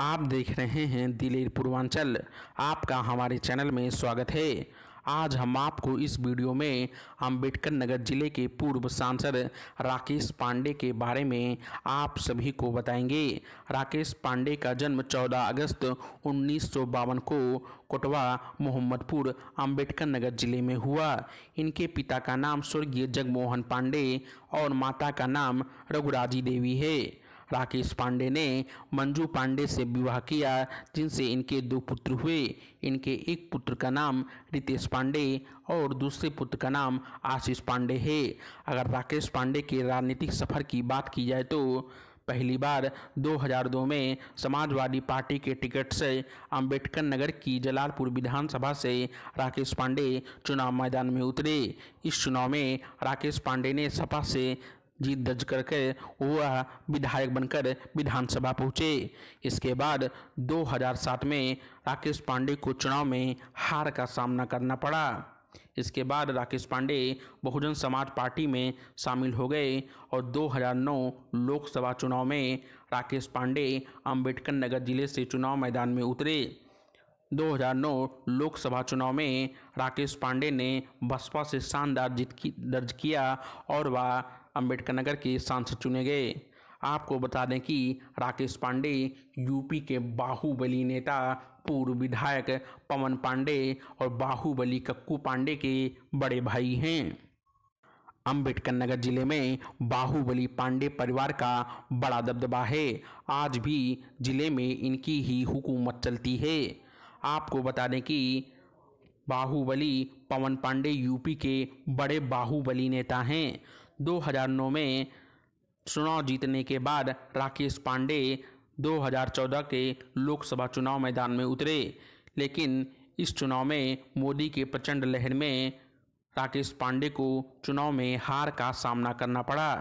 आप देख रहे हैं दिलेर पूर्वांचल आपका हमारे चैनल में स्वागत है आज हम आपको इस वीडियो में अम्बेडकर नगर जिले के पूर्व सांसद राकेश पांडे के बारे में आप सभी को बताएंगे राकेश पांडे का जन्म 14 अगस्त उन्नीस को कोटवा मोहम्मदपुर अम्बेडकर नगर जिले में हुआ इनके पिता का नाम स्वर्गीय जगमोहन पांडे और माता का नाम रघुराजी देवी है राकेश पांडे ने मंजू पांडे से विवाह किया जिनसे इनके दो पुत्र हुए इनके एक पुत्र का नाम रितेश पांडे और दूसरे पुत्र का नाम आशीष पांडे है अगर राकेश पांडे के राजनीतिक सफर की बात की जाए तो पहली बार 2002 में समाजवादी पार्टी के टिकट से अंबेडकर नगर की जलालपुर विधानसभा से राकेश पांडे चुनाव मैदान में उतरे इस चुनाव में राकेश पांडे ने सपा से जीत दर्ज करके वह विधायक बनकर विधानसभा पहुंचे इसके बाद 2007 में राकेश पांडे को चुनाव में हार का सामना करना पड़ा इसके बाद राकेश पांडे बहुजन समाज पार्टी में शामिल हो गए और 2009 लोकसभा चुनाव में राकेश पांडे अंबेडकर नगर जिले से चुनाव मैदान में उतरे 2009 लोकसभा चुनाव में राकेश पांडे ने बसपा से शानदार जीत की दर्ज किया और वह अंबेडकर नगर के सांसद चुने गए आपको बता दें कि राकेश पांडे यूपी के बाहुबली नेता पूर्व विधायक पवन पांडे और बाहुबली कक्कू पांडे के बड़े भाई हैं अम्बेडकर नगर जिले में बाहुबली पांडे परिवार का बड़ा दबदबा है आज भी जिले में इनकी ही हुकूमत चलती है आपको बता दें कि बाहुबली पवन पांडे यूपी के बड़े बाहुबली नेता हैं 2009 में चुनाव जीतने के बाद राकेश पांडे 2014 के लोकसभा चुनाव मैदान में उतरे लेकिन इस चुनाव में मोदी के प्रचंड लहर में राकेश पांडे को चुनाव में हार का सामना करना पड़ा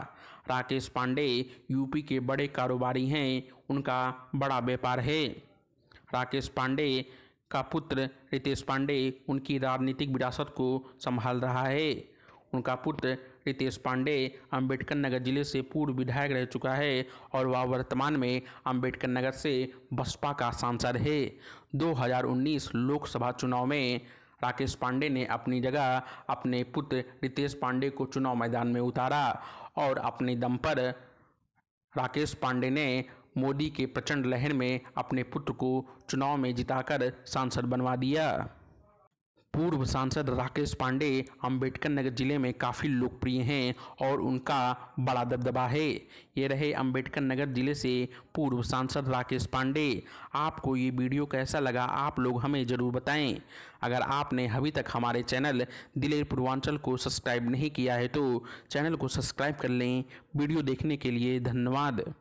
राकेश पांडे यूपी के बड़े कारोबारी हैं उनका बड़ा व्यापार है राकेश पांडे का पुत्र रितेश पांडे उनकी राजनीतिक विरासत को संभाल रहा है उनका पुत्र रितेश पांडे अंबेडकर नगर जिले से पूर्व विधायक रह चुका है और वह वर्तमान में अंबेडकर नगर से बसपा का सांसद है 2019 लोकसभा चुनाव में राकेश पांडे ने अपनी जगह अपने पुत्र रितेश पांडे को चुनाव मैदान में उतारा और अपने दम पर राकेश पांडे ने मोदी के प्रचंड लहर में अपने पुत्र को चुनाव में जिताकर सांसद बनवा दिया पूर्व सांसद राकेश पांडे अंबेडकर नगर जिले में काफ़ी लोकप्रिय हैं और उनका बड़ा दबदबा है ये रहे अंबेडकर नगर जिले से पूर्व सांसद राकेश पांडे आपको ये वीडियो कैसा लगा आप लोग हमें ज़रूर बताएं अगर आपने अभी तक हमारे चैनल दिलेर पूर्वांचल को सब्सक्राइब नहीं किया है तो चैनल को सब्सक्राइब कर लें वीडियो देखने के लिए धन्यवाद